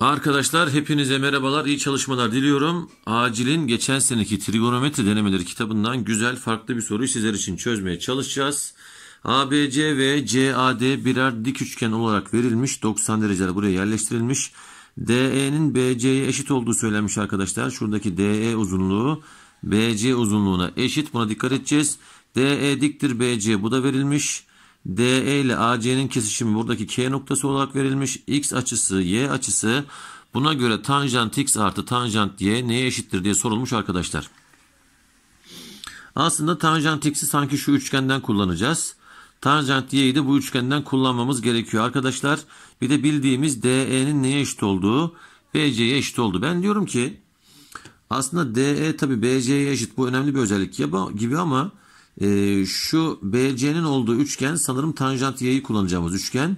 Arkadaşlar hepinize merhabalar, iyi çalışmalar diliyorum. Acil'in geçen seneki trigonometri denemeleri kitabından güzel farklı bir soruyu sizler için çözmeye çalışacağız. ABC ve CAD birer dik üçgen olarak verilmiş. 90 dereceler buraya yerleştirilmiş. DE'nin BC'ye eşit olduğu söylenmiş arkadaşlar. Şuradaki DE uzunluğu BC uzunluğuna eşit. Buna dikkat edeceğiz. DE diktir BC bu da verilmiş. DE ile AC'nin kesişimi buradaki K noktası olarak verilmiş. X açısı, Y açısı buna göre tanjant X artı tanjant Y neye eşittir diye sorulmuş arkadaşlar. Aslında tanjant X'i sanki şu üçgenden kullanacağız. Tanjant Y'yi de bu üçgenden kullanmamız gerekiyor arkadaşlar. Bir de bildiğimiz DE'nin neye eşit olduğu BC'ye eşit oldu. Ben diyorum ki aslında DE tabi BC'ye eşit bu önemli bir özellik gibi ama e, şu BC'nin olduğu üçgen sanırım tanjant y'yi kullanacağımız üçgen.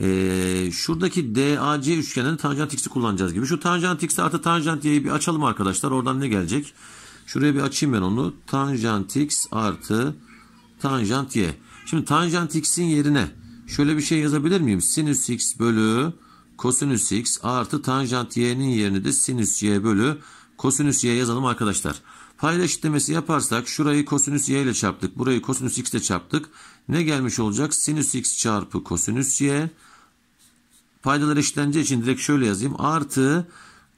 E, şuradaki DAC üçgeninden tanjant x'i kullanacağız gibi. Şu tanjant x artı tanjant y'yi bir açalım arkadaşlar. Oradan ne gelecek? Şuraya bir açayım ben onu. Tanjant x artı tanjant y. Şimdi tanjant x'in yerine şöyle bir şey yazabilir miyim? Sinüs x bölü kosinüs x artı tanjant y'nin yerine de sinüs y bölü kosinüs y yazalım arkadaşlar. Payda eşitlemesi yaparsak şurayı kosinüs y ile çarptık. Burayı kosinüs x ile çarptık. Ne gelmiş olacak? Sinüs x çarpı kosinüs y. Paydalar eşitleneceği için direkt şöyle yazayım. Artı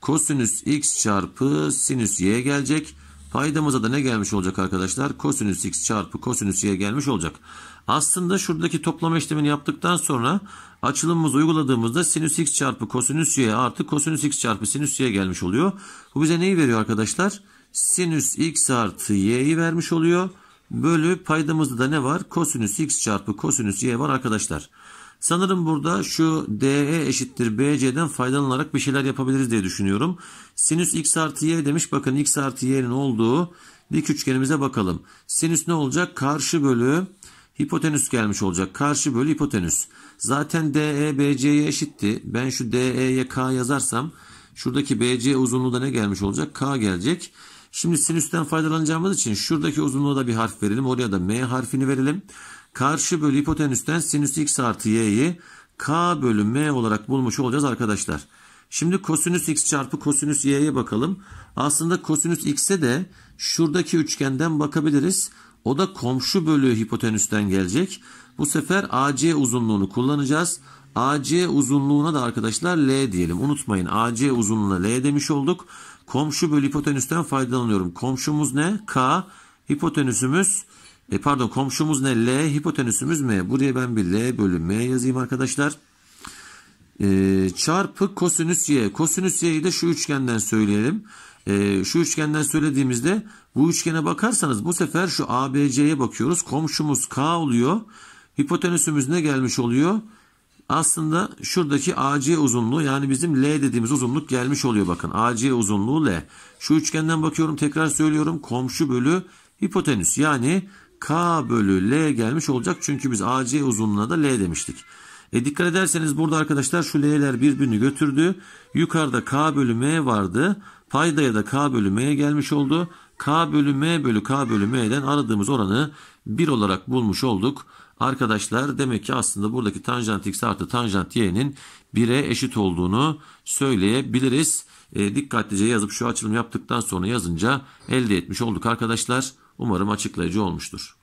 kosinüs x çarpı sinüs y gelecek. Paydamıza da ne gelmiş olacak arkadaşlar? Kosinüs x çarpı kosinüs y gelmiş olacak. Aslında şuradaki toplama işlemini yaptıktan sonra açılımımızı uyguladığımızda sinüs x çarpı kosinüs y artı kosinüs x çarpı sinüs y gelmiş oluyor. Bu bize neyi veriyor arkadaşlar? sinüs x artı y'yi vermiş oluyor. Bölü paydamızda da ne var? Kosinüs x çarpı kosinüs y var arkadaşlar. Sanırım burada şu DE eşittir BC'den faydalanarak bir şeyler yapabiliriz diye düşünüyorum. Sinüs x artı y demiş. Bakın x artı y'nin olduğu dik üçgenimize bakalım. Sinüs ne olacak? Karşı bölü hipotenüs gelmiş olacak. Karşı bölü hipotenüs. Zaten DE BC'ye eşitti. Ben şu DE'ye K yazarsam şuradaki BC uzunluğu da ne gelmiş olacak? K gelecek. Şimdi sinüsten faydalanacağımız için şuradaki uzunluğa da bir harf verelim. Oraya da m harfini verelim. Karşı bölü hipotenüsten sinüs x artı y'yi k bölü m olarak bulmuş olacağız arkadaşlar. Şimdi kosinüs x çarpı kosinüs y'ye bakalım. Aslında kosinüs x'e de şuradaki üçgenden bakabiliriz. O da komşu bölü hipotenüsten gelecek. Bu sefer AC uzunluğunu kullanacağız. AC uzunluğuna da arkadaşlar L diyelim. Unutmayın AC uzunluğuna L demiş olduk. Komşu bölü hipotenüsten faydalanıyorum. Komşumuz ne? K. Hipotenüsümüz e pardon komşumuz ne? L. Hipotenüsümüz M. Buraya ben bir L bölü M yazayım arkadaşlar. E, çarpı kosinüs Y. Kosinüs Y'yi de şu üçgenden söyleyelim. E, şu üçgenden söylediğimizde bu üçgene bakarsanız bu sefer şu ABC'ye bakıyoruz. Komşumuz K oluyor. Hipotenüsümüz ne gelmiş oluyor? Aslında şuradaki AC uzunluğu yani bizim L dediğimiz uzunluk gelmiş oluyor bakın. AC uzunluğu L. Şu üçgenden bakıyorum tekrar söylüyorum. Komşu bölü hipotenüs yani K bölü L gelmiş olacak. Çünkü biz AC uzunluğuna da L demiştik. E dikkat ederseniz burada arkadaşlar şu L'ler birbirini götürdü. Yukarıda K bölü M vardı. Paydaya da K bölü M'ye gelmiş oldu. K bölü M bölü K bölü M'den aradığımız oranı 1 olarak bulmuş olduk. Arkadaşlar demek ki aslında buradaki tanjant x artı tanjant y'nin 1'e eşit olduğunu söyleyebiliriz. E, dikkatlice yazıp şu açılım yaptıktan sonra yazınca elde etmiş olduk arkadaşlar. Umarım açıklayıcı olmuştur.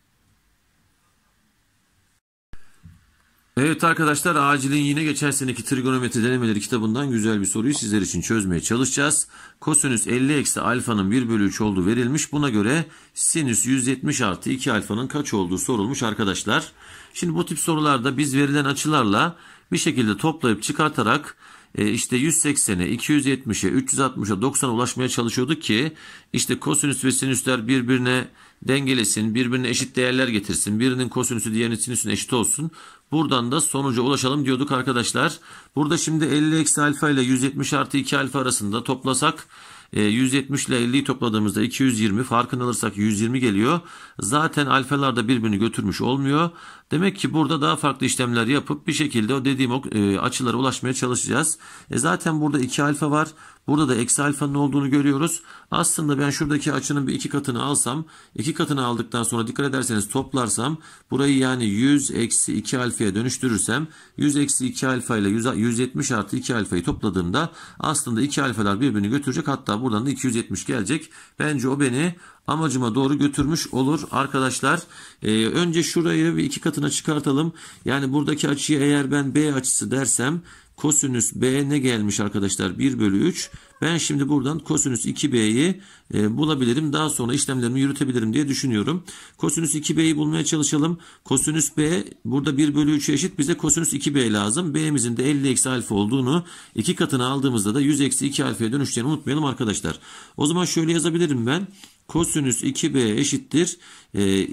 Evet arkadaşlar acilin yine geçen seneki trigonometri denemeleri kitabından güzel bir soruyu sizler için çözmeye çalışacağız. Kosinüs 50 eksi alfanın 1 bölü 3 olduğu verilmiş. Buna göre sinüs 170 artı 2 alfanın kaç olduğu sorulmuş arkadaşlar. Şimdi bu tip sorularda biz verilen açılarla bir şekilde toplayıp çıkartarak e, işte 180'e, 270'e, 360'a, 90'a ulaşmaya çalışıyordu ki işte kosinüs ve sinüsler birbirine dengelesin, birbirine eşit değerler getirsin. Birinin kosinüsü diğerinin sinüsüne eşit olsun. Buradan da sonuca ulaşalım diyorduk arkadaşlar. Burada şimdi 50 eksi alfa ile 170 artı 2 alfa arasında toplasak e, ee, 170 ile 50'yi topladığımızda 220 farkını alırsak 120 geliyor. Zaten alfalar da birbirini götürmüş olmuyor. Demek ki burada daha farklı işlemler yapıp bir şekilde o dediğim o, e, açılara ulaşmaya çalışacağız. E, zaten burada 2 alfa var. Burada da eksi alfanın olduğunu görüyoruz. Aslında ben şuradaki açının bir iki katını alsam, iki katını aldıktan sonra dikkat ederseniz toplarsam burayı yani 100 eksi 2 alfaya dönüştürürsem 100 eksi 2 alfa ile 170 artı 2 alfayı topladığımda aslında 2 alfalar birbirini götürecek. Hatta buradan da 270 gelecek. Bence o beni amacıma doğru götürmüş olur arkadaşlar. E, önce şurayı bir iki katına çıkartalım. Yani buradaki açıyı eğer ben B açısı dersem kosinüs b ne gelmiş arkadaşlar 1 bölü 3. Ben şimdi buradan kosinüs 2b'yi e, bulabilirim. Daha sonra işlemlerimi yürütebilirim diye düşünüyorum. Kosinüs 2b'yi bulmaya çalışalım. Kosinüs b burada 1 bölü 3'e eşit. Bize kosinüs 2b lazım. b'mizin de 50 eksi alfa olduğunu iki katına aldığımızda da 100 eksi 2 alfaya dönüşeceğini unutmayalım arkadaşlar. O zaman şöyle yazabilirim ben. Kosinüs 2b eşittir.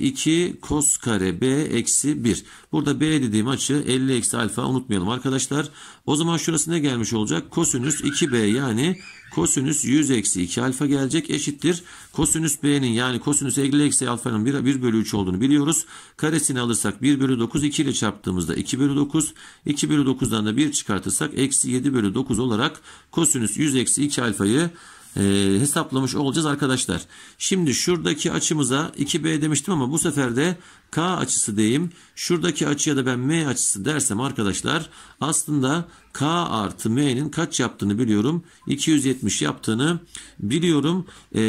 2 e, kos kare b eksi 1. Burada b dediğim açı 50 eksi alfa unutmayalım arkadaşlar. O zaman şurası ne gelmiş olacak? Kosinüs 2b yani kosinüs 100 eksi 2 alfa gelecek eşittir. Kosinüs b'nin yani kosinüs 50 eksi alfanın 1, 1 bölü 3 olduğunu biliyoruz. Karesini alırsak 1 bölü 9 2 ile çarptığımızda 2 bölü 9. 2 bölü 9'dan da 1 çıkartırsak eksi 7 bölü 9 olarak kosinüs 100 eksi 2 alfayı e, hesaplamış olacağız arkadaşlar. Şimdi şuradaki açımıza 2B demiştim ama bu sefer de K açısı diyeyim. Şuradaki açıya da ben M açısı dersem arkadaşlar aslında K artı M'nin kaç yaptığını biliyorum. 270 yaptığını biliyorum. Ee,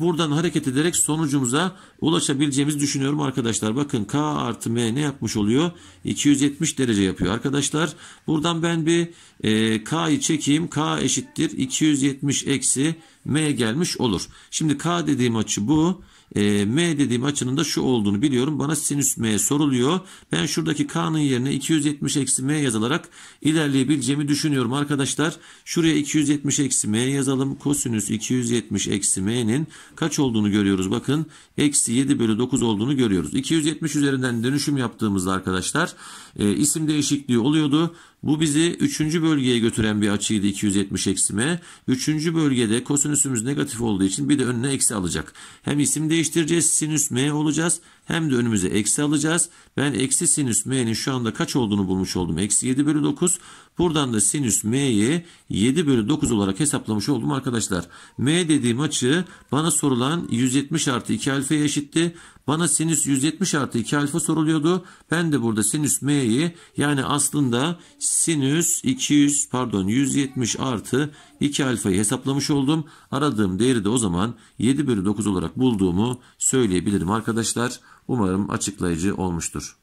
buradan hareket ederek sonucumuza ulaşabileceğimizi düşünüyorum arkadaşlar. Bakın K artı M ne yapmış oluyor? 270 derece yapıyor arkadaşlar. Buradan ben bir e, K'yı çekeyim. K eşittir. 270 eksi M gelmiş olur. Şimdi K dediğim açı bu. E, M dediğim açının da şu olduğunu biliyorum. Bana sinüs M soruluyor. Ben şuradaki K'nın yerine 270 eksi M yazılarak ilerleyebileceğimi düşünüyorum arkadaşlar. Şuraya 270 eksi M yazalım. Kosinüs 270 eksi M'nin kaç olduğunu görüyoruz. Bakın eksi 7 bölü 9 olduğunu görüyoruz. 270 üzerinden dönüşüm yaptığımızda arkadaşlar e, isim değişikliği oluyordu. Bu bizi 3. bölgeye götüren bir açıydı 270 eksime. 3. bölgede kosinüsümüz negatif olduğu için bir de önüne eksi alacak. Hem isim değiştireceğiz sinüs m olacağız hem de önümüze eksi alacağız. Ben eksi sinüs m'nin şu anda kaç olduğunu bulmuş oldum. Eksi 7 bölü 9. Buradan da sinüs m'yi 7 bölü 9 olarak hesaplamış oldum arkadaşlar. m dediğim açı bana sorulan 170 artı 2 alfaya eşitti. Bana sinüs 170 artı 2 alfa soruluyordu. Ben de burada sinüs m'yi yani aslında sinüs 200 pardon 170 artı 2 alfayı hesaplamış oldum. Aradığım değeri de o zaman 7 bölü 9 olarak bulduğumu söyleyebilirim arkadaşlar. Umarım açıklayıcı olmuştur.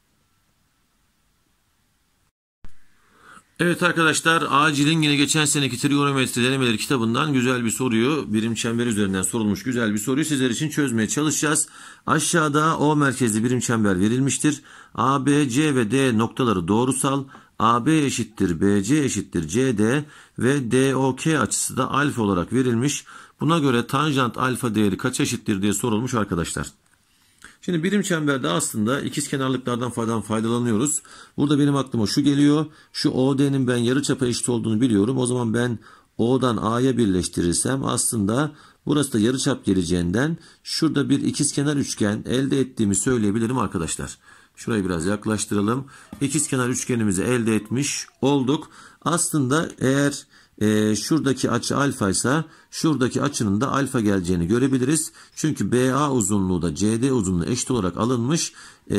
Evet arkadaşlar acilin yine geçen seneki trigonometri denemeleri kitabından güzel bir soruyu birim çember üzerinden sorulmuş güzel bir soruyu sizler için çözmeye çalışacağız. Aşağıda O merkezli birim çember verilmiştir. A, B, C ve D noktaları doğrusal. AB eşittir BC eşittir CD ve DOK açısı da alfa olarak verilmiş. Buna göre tanjant alfa değeri kaç eşittir diye sorulmuş arkadaşlar. Şimdi birim çemberde aslında ikiz kenarlıklardan falan faydalanıyoruz. Burada benim aklıma şu geliyor. Şu OD'nin ben yarı yarıçapa eşit olduğunu biliyorum. O zaman ben O'dan A'ya birleştirirsem aslında burası da yarı çap geleceğinden şurada bir ikiz kenar üçgen elde ettiğimi söyleyebilirim arkadaşlar. Şurayı biraz yaklaştıralım. kenar üçgenimizi elde etmiş olduk. Aslında eğer e, şuradaki açı alfa ise şuradaki açının da alfa geleceğini görebiliriz. Çünkü BA uzunluğu da CD uzunluğu eşit olarak alınmış e,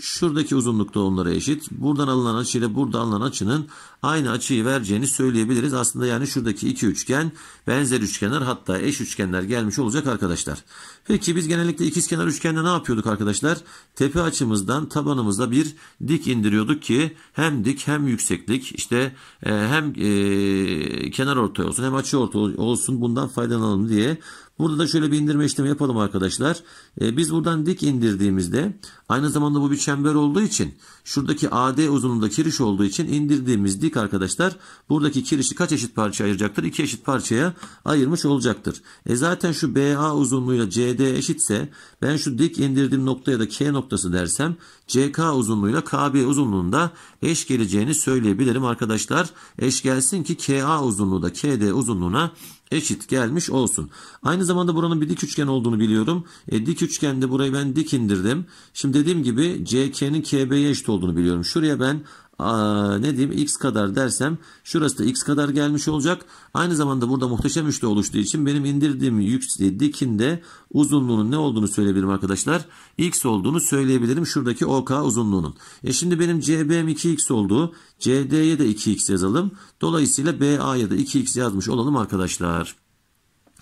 şuradaki uzunlukta onlara eşit. Buradan alınan açı ile burada alınan açının aynı açıyı vereceğini söyleyebiliriz. Aslında yani şuradaki iki üçgen benzer üçgenler hatta eş üçgenler gelmiş olacak arkadaşlar. Peki biz genellikle ikizkenar üçgende ne yapıyorduk arkadaşlar? Tepe açımızdan tabanımızda bir dik indiriyorduk ki hem dik hem yükseklik işte e, hem e, kenar ortay olsun hem açı ortay olsun bundan faydalanalım diye Burada da şöyle bir indirme işlemi yapalım arkadaşlar. E, biz buradan dik indirdiğimizde aynı zamanda bu bir çember olduğu için şuradaki AD uzunluğunda kiriş olduğu için indirdiğimiz dik arkadaşlar buradaki kirişi kaç eşit parça ayıracaktır? İki eşit parçaya ayırmış olacaktır. E zaten şu BA uzunluğuyla CD eşitse ben şu dik indirdiğim noktaya da K noktası dersem CK uzunluğuyla KB uzunluğunda eş geleceğini söyleyebilirim arkadaşlar. Eş gelsin ki KA uzunluğu da KD uzunluğuna eşit gelmiş olsun. Aynı zamanda buranın bir dik üçgen olduğunu biliyorum. E, dik üçgende burayı ben dik indirdim. Şimdi dediğim gibi CK'nin KB'ye eşit olduğunu biliyorum. Şuraya ben ne diyeyim x kadar dersem şurası da x kadar gelmiş olacak. Aynı zamanda burada muhteşem üçlü oluştuğu için benim indirdiğim yüksekliği dikinde uzunluğunun ne olduğunu söyleyebilirim arkadaşlar. x olduğunu söyleyebilirim şuradaki OK uzunluğunun. E şimdi benim CB'm 2x olduğu CD'ye de 2x yazalım. Dolayısıyla BA'ya da 2x yazmış olalım arkadaşlar.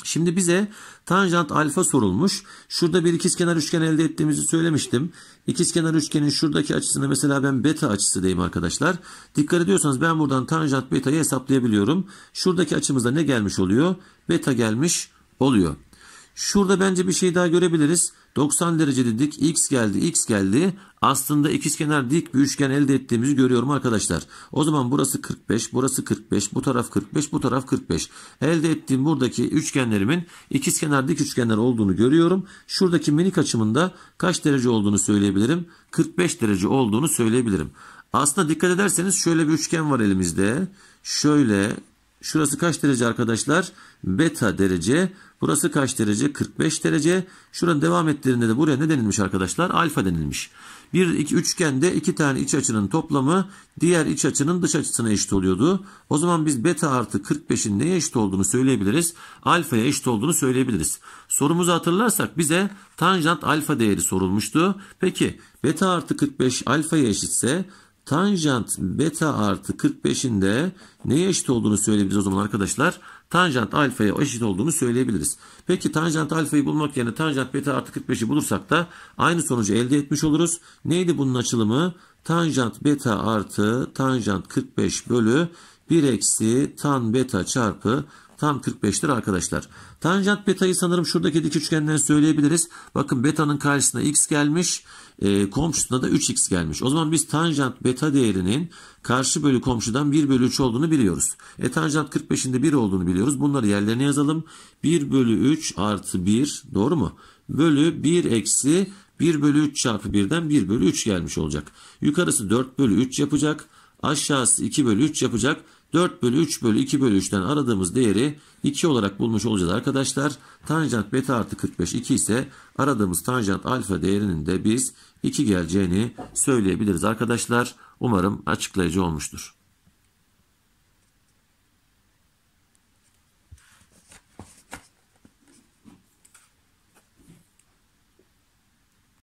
Şimdi bize tanjant alfa sorulmuş. Şurada bir ikizkenar üçgen elde ettiğimizi söylemiştim. İkizkenar üçgenin şuradaki açısını mesela ben beta açısı diyeyim arkadaşlar. Dikkat ediyorsanız ben buradan tanjant beta'yı hesaplayabiliyorum. Şuradaki açımızda ne gelmiş oluyor? Beta gelmiş oluyor. Şurada bence bir şey daha görebiliriz. 90 derece dedik. X geldi, X geldi. Aslında ikizkenar dik bir üçgen elde ettiğimizi görüyorum arkadaşlar. O zaman burası 45, burası 45, bu taraf 45, bu taraf 45. Elde ettiğim buradaki üçgenlerimin ikizkenar dik üçgenler olduğunu görüyorum. Şuradaki minik açımında kaç derece olduğunu söyleyebilirim? 45 derece olduğunu söyleyebilirim. Aslında dikkat ederseniz şöyle bir üçgen var elimizde. Şöyle Şurası kaç derece arkadaşlar? Beta derece. Burası kaç derece? 45 derece. Şuranın devam ettiğinde de buraya ne denilmiş arkadaşlar? Alfa denilmiş. Bir iki, üçgende iki tane iç açının toplamı diğer iç açının dış açısına eşit oluyordu. O zaman biz beta artı 45'in neye eşit olduğunu söyleyebiliriz. Alfaya eşit olduğunu söyleyebiliriz. Sorumuzu hatırlarsak bize tanjant alfa değeri sorulmuştu. Peki beta artı 45 alfaya eşitse tanjant beta artı 45'in de neye eşit olduğunu söyleyebiliriz o zaman arkadaşlar. Tanjant alfaya eşit olduğunu söyleyebiliriz. Peki tanjant alfayı bulmak yerine tanjant beta artı 45'i bulursak da aynı sonucu elde etmiş oluruz. Neydi bunun açılımı? Tanjant beta artı tanjant 45 bölü 1 eksi tan beta çarpı Tam 45'tir arkadaşlar. Tanjant betayı sanırım şuradaki dik üçgenden söyleyebiliriz. Bakın betanın karşısına x gelmiş. E, komşusuna da 3x gelmiş. O zaman biz tanjant beta değerinin karşı bölü komşudan 1 bölü 3 olduğunu biliyoruz. E tanjant 45'inde 1 olduğunu biliyoruz. Bunları yerlerine yazalım. 1 bölü 3 artı 1 doğru mu? Bölü 1 eksi 1 bölü 3 çarpı 1'den 1 bölü 3 gelmiş olacak. Yukarısı 4 bölü 3 yapacak. Aşağısı 2 bölü 3 yapacak. 4 bölü 3 bölü 2 bölü 3'ten aradığımız değeri 2 olarak bulmuş olacağız arkadaşlar. Tanjant beta artı 45 2 ise aradığımız tanjant alfa değerinin de biz 2 geleceğini söyleyebiliriz arkadaşlar. Umarım açıklayıcı olmuştur.